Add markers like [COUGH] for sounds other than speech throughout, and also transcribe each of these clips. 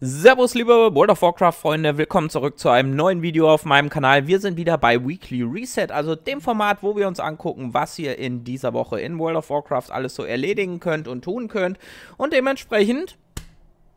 Servus liebe World of Warcraft Freunde, willkommen zurück zu einem neuen Video auf meinem Kanal. Wir sind wieder bei Weekly Reset, also dem Format, wo wir uns angucken, was ihr in dieser Woche in World of Warcraft alles so erledigen könnt und tun könnt. Und dementsprechend,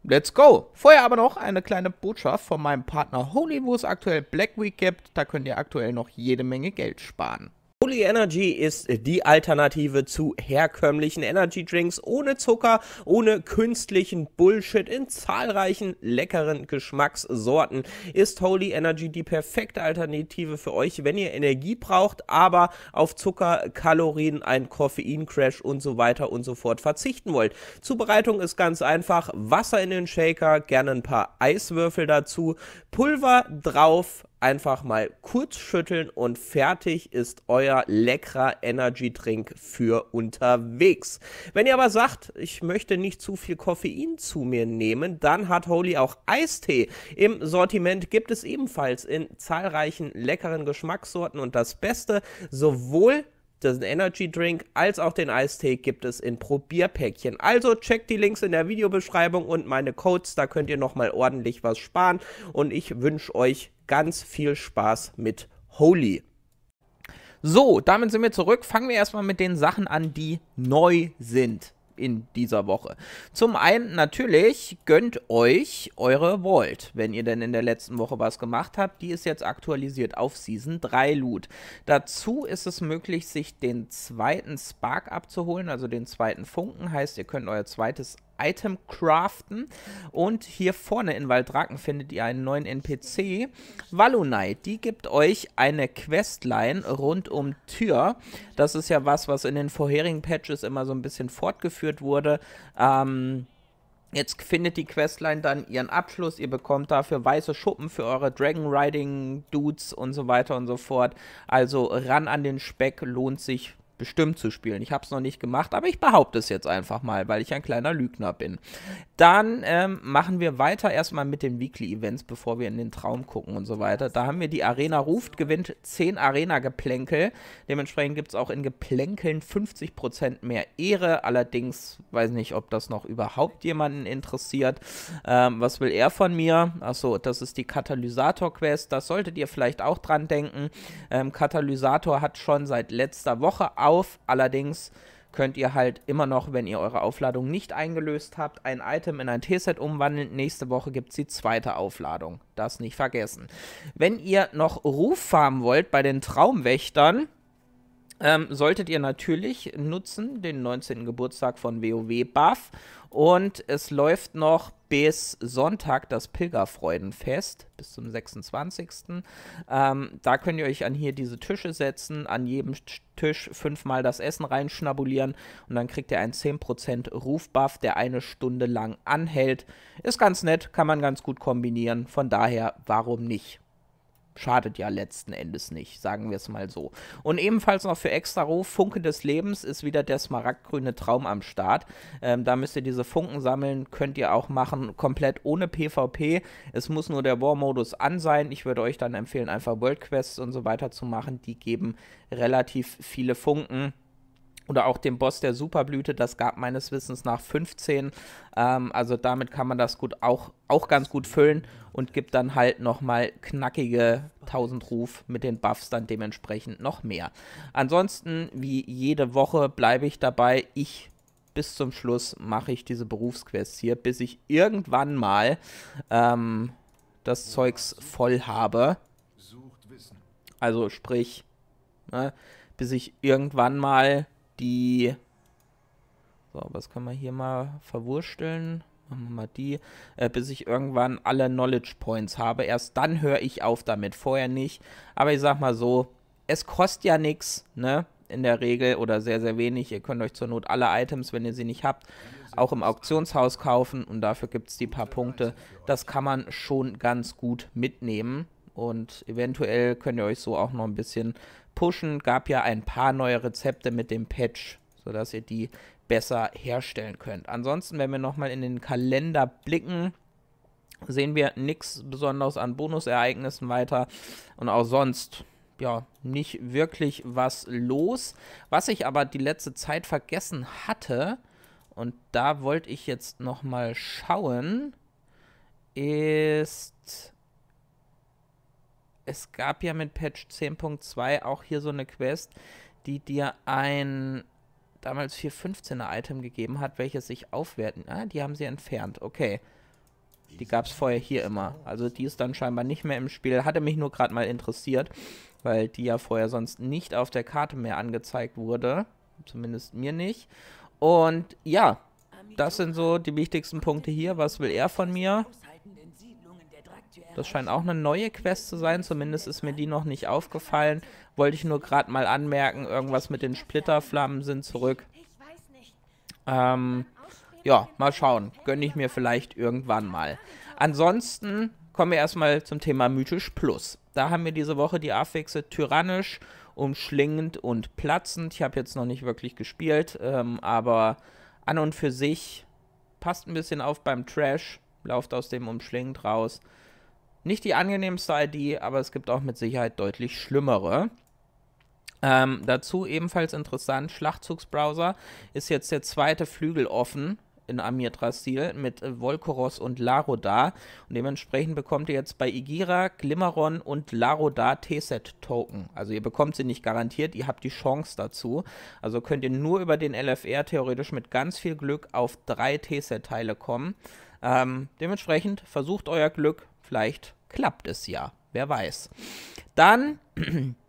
let's go! Vorher aber noch eine kleine Botschaft von meinem Partner Holy, wo es aktuell Black Week gibt. Da könnt ihr aktuell noch jede Menge Geld sparen. Holy Energy ist äh, die Alternative zu herkömmlichen Energy Drinks ohne Zucker, ohne künstlichen Bullshit in zahlreichen leckeren Geschmackssorten. Ist Holy Energy die perfekte Alternative für euch, wenn ihr Energie braucht, aber auf Zucker, Kalorien, einen koffein und so weiter und so fort verzichten wollt? Zubereitung ist ganz einfach. Wasser in den Shaker, gerne ein paar Eiswürfel dazu, Pulver drauf, einfach mal kurz schütteln und fertig ist euer leckerer Energy-Drink für unterwegs. Wenn ihr aber sagt, ich möchte nicht zu viel Koffein zu mir nehmen, dann hat Holy auch Eistee. Im Sortiment gibt es ebenfalls in zahlreichen leckeren Geschmackssorten und das Beste, sowohl diesen Energy Drink als auch den Eistee gibt es in Probierpäckchen. Also checkt die Links in der Videobeschreibung und meine Codes, da könnt ihr nochmal ordentlich was sparen. Und ich wünsche euch ganz viel Spaß mit Holy. So, damit sind wir zurück. Fangen wir erstmal mit den Sachen an, die neu sind in dieser Woche. Zum einen natürlich gönnt euch eure Vault, wenn ihr denn in der letzten Woche was gemacht habt. Die ist jetzt aktualisiert auf Season 3 Loot. Dazu ist es möglich, sich den zweiten Spark abzuholen, also den zweiten Funken. Heißt, ihr könnt euer zweites Item craften. Und hier vorne in Waldraken findet ihr einen neuen NPC. Valunai, die gibt euch eine Questline rund um Tür. Das ist ja was, was in den vorherigen Patches immer so ein bisschen fortgeführt wurde. Ähm, Jetzt findet die Questline dann ihren Abschluss. Ihr bekommt dafür weiße Schuppen für eure Dragon Riding Dudes und so weiter und so fort. Also ran an den Speck lohnt sich bestimmt zu spielen. Ich habe es noch nicht gemacht, aber ich behaupte es jetzt einfach mal, weil ich ein kleiner Lügner bin. Dann ähm, machen wir weiter erstmal mit den Weekly-Events, bevor wir in den Traum gucken und so weiter. Da haben wir die Arena ruft, gewinnt 10 Arena-Geplänkel. Dementsprechend gibt es auch in Geplänkeln 50% mehr Ehre. Allerdings weiß nicht, ob das noch überhaupt jemanden interessiert. Ähm, was will er von mir? Achso, das ist die Katalysator-Quest. Das solltet ihr vielleicht auch dran denken. Ähm, Katalysator hat schon seit letzter Woche auch auf. Allerdings könnt ihr halt immer noch, wenn ihr eure Aufladung nicht eingelöst habt, ein Item in ein T-Set umwandeln. Nächste Woche gibt es die zweite Aufladung. Das nicht vergessen. Wenn ihr noch Ruf farmen wollt bei den Traumwächtern, ähm, solltet ihr natürlich nutzen, den 19. Geburtstag von WoW Buff. Und es läuft noch bis Sonntag das Pilgerfreudenfest, bis zum 26. Ähm, da könnt ihr euch an hier diese Tische setzen, an jedem Tisch fünfmal das Essen reinschnabulieren und dann kriegt ihr einen 10% Rufbuff, der eine Stunde lang anhält. Ist ganz nett, kann man ganz gut kombinieren, von daher warum nicht schadet ja letzten Endes nicht, sagen wir es mal so. Und ebenfalls noch für extra Ruf, Funke des Lebens ist wieder der smaragdgrüne Traum am Start. Ähm, da müsst ihr diese Funken sammeln, könnt ihr auch machen, komplett ohne PvP. Es muss nur der War-Modus an sein. Ich würde euch dann empfehlen, einfach World Quests und so weiter zu machen. Die geben relativ viele Funken oder auch dem Boss der Superblüte, das gab meines Wissens nach 15. Ähm, also damit kann man das gut auch, auch ganz gut füllen und gibt dann halt nochmal knackige 1000 Ruf mit den Buffs dann dementsprechend noch mehr. Ansonsten, wie jede Woche, bleibe ich dabei. Ich bis zum Schluss mache ich diese Berufsquests hier, bis ich irgendwann mal ähm, das Zeugs voll habe. Also sprich, ne, bis ich irgendwann mal die. So, was können wir hier mal verwursteln? Machen wir mal die. Äh, bis ich irgendwann alle Knowledge Points habe. Erst dann höre ich auf damit. Vorher nicht. Aber ich sag mal so, es kostet ja nichts, ne? In der Regel oder sehr, sehr wenig. Ihr könnt euch zur Not alle Items, wenn ihr sie nicht habt, auch im Auktionshaus kaufen. Und dafür gibt es die paar Punkte. Das kann man schon ganz gut mitnehmen. Und eventuell könnt ihr euch so auch noch ein bisschen pushen. Gab ja ein paar neue Rezepte mit dem Patch, sodass ihr die besser herstellen könnt. Ansonsten, wenn wir nochmal in den Kalender blicken, sehen wir nichts Besonderes an Bonusereignissen weiter und auch sonst ja, nicht wirklich was los. Was ich aber die letzte Zeit vergessen hatte, und da wollte ich jetzt nochmal schauen, ist es gab ja mit Patch 10.2 auch hier so eine Quest, die dir ein damals 415er Item gegeben hat, welches sich aufwerten. Ah, die haben sie entfernt. Okay. Die gab es vorher hier immer. Also die ist dann scheinbar nicht mehr im Spiel. Hatte mich nur gerade mal interessiert, weil die ja vorher sonst nicht auf der Karte mehr angezeigt wurde. Zumindest mir nicht. Und ja, das sind so die wichtigsten Punkte hier. Was will er von mir? Das scheint auch eine neue Quest zu sein, zumindest ist mir die noch nicht aufgefallen. Wollte ich nur gerade mal anmerken, irgendwas mit den Splitterflammen sind zurück. Ähm, ja, mal schauen. Gönne ich mir vielleicht irgendwann mal. Ansonsten kommen wir erstmal zum Thema Mythisch Plus. Da haben wir diese Woche die Affixe tyrannisch, umschlingend und platzend. Ich habe jetzt noch nicht wirklich gespielt, ähm, aber an und für sich passt ein bisschen auf beim Trash, lauft aus dem umschlingend raus. Nicht die angenehmste ID, aber es gibt auch mit Sicherheit deutlich schlimmere. Ähm, dazu ebenfalls interessant, Schlachtzugsbrowser ist jetzt der zweite Flügel offen in Amitra-Stil mit Volkoros und Larodar. Und dementsprechend bekommt ihr jetzt bei Igira, Glimmeron und Larodar T-Set-Token. Also ihr bekommt sie nicht garantiert, ihr habt die Chance dazu. Also könnt ihr nur über den LFR theoretisch mit ganz viel Glück auf drei T-Set-Teile kommen. Ähm, dementsprechend versucht euer Glück, Vielleicht klappt es ja. Wer weiß. Dann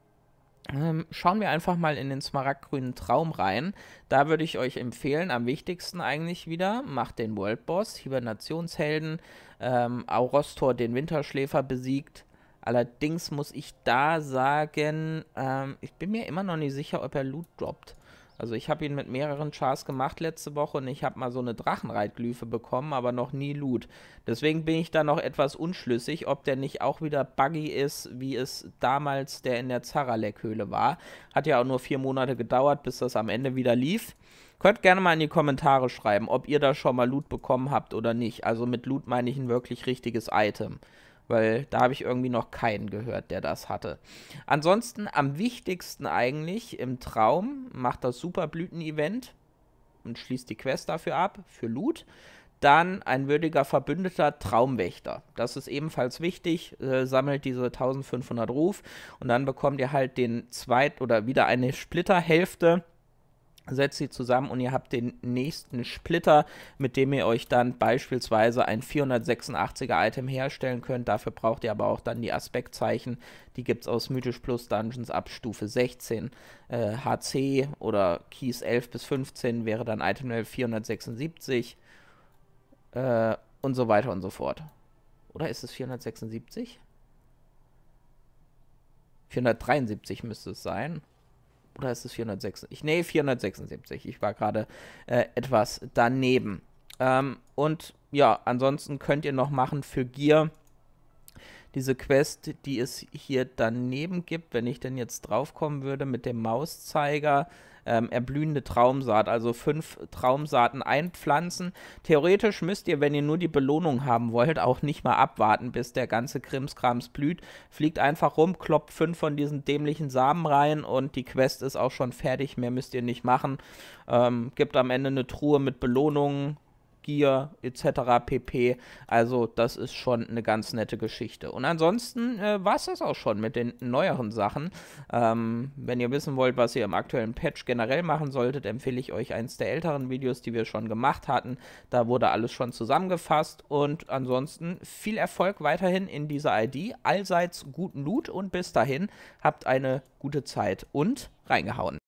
[CLEARS THROAT] ähm, schauen wir einfach mal in den smaragdgrünen Traum rein. Da würde ich euch empfehlen, am wichtigsten eigentlich wieder, macht den World Boss, Hibernationshelden, ähm, Aurostor den Winterschläfer besiegt. Allerdings muss ich da sagen, ähm, ich bin mir immer noch nicht sicher, ob er Loot droppt. Also ich habe ihn mit mehreren Chars gemacht letzte Woche und ich habe mal so eine Drachenreitglyphe bekommen, aber noch nie Loot. Deswegen bin ich da noch etwas unschlüssig, ob der nicht auch wieder buggy ist, wie es damals der in der Zaralek-Höhle war. Hat ja auch nur vier Monate gedauert, bis das am Ende wieder lief. Könnt gerne mal in die Kommentare schreiben, ob ihr da schon mal Loot bekommen habt oder nicht. Also mit Loot meine ich ein wirklich richtiges Item weil da habe ich irgendwie noch keinen gehört, der das hatte. Ansonsten am wichtigsten eigentlich im Traum macht das Superblüten-Event und schließt die Quest dafür ab, für Loot. Dann ein würdiger Verbündeter Traumwächter. Das ist ebenfalls wichtig. Äh, sammelt diese 1500 Ruf und dann bekommt ihr halt den zweit oder wieder eine Splitterhälfte setzt sie zusammen und ihr habt den nächsten Splitter, mit dem ihr euch dann beispielsweise ein 486er Item herstellen könnt. Dafür braucht ihr aber auch dann die Aspektzeichen. Die gibt es aus Mythisch Plus Dungeons ab Stufe 16. Äh, HC oder Keys 11 bis 15 wäre dann Item Level 476 äh, und so weiter und so fort. Oder ist es 476? 473 müsste es sein. Oder ist es 476? nee, 476. Ich war gerade äh, etwas daneben. Ähm, und ja, ansonsten könnt ihr noch machen für Gear diese Quest, die es hier daneben gibt, wenn ich denn jetzt draufkommen würde mit dem Mauszeiger ähm, erblühende Traumsaat, also fünf Traumsaaten einpflanzen. Theoretisch müsst ihr, wenn ihr nur die Belohnung haben wollt, auch nicht mal abwarten, bis der ganze Krimskrams blüht. Fliegt einfach rum, kloppt fünf von diesen dämlichen Samen rein und die Quest ist auch schon fertig. Mehr müsst ihr nicht machen. Ähm, gibt am Ende eine Truhe mit Belohnungen Gear etc. pp. Also das ist schon eine ganz nette Geschichte. Und ansonsten äh, war es das auch schon mit den neueren Sachen. Ähm, wenn ihr wissen wollt, was ihr im aktuellen Patch generell machen solltet, empfehle ich euch eins der älteren Videos, die wir schon gemacht hatten. Da wurde alles schon zusammengefasst und ansonsten viel Erfolg weiterhin in dieser ID. Allseits guten Loot und bis dahin habt eine gute Zeit und reingehauen.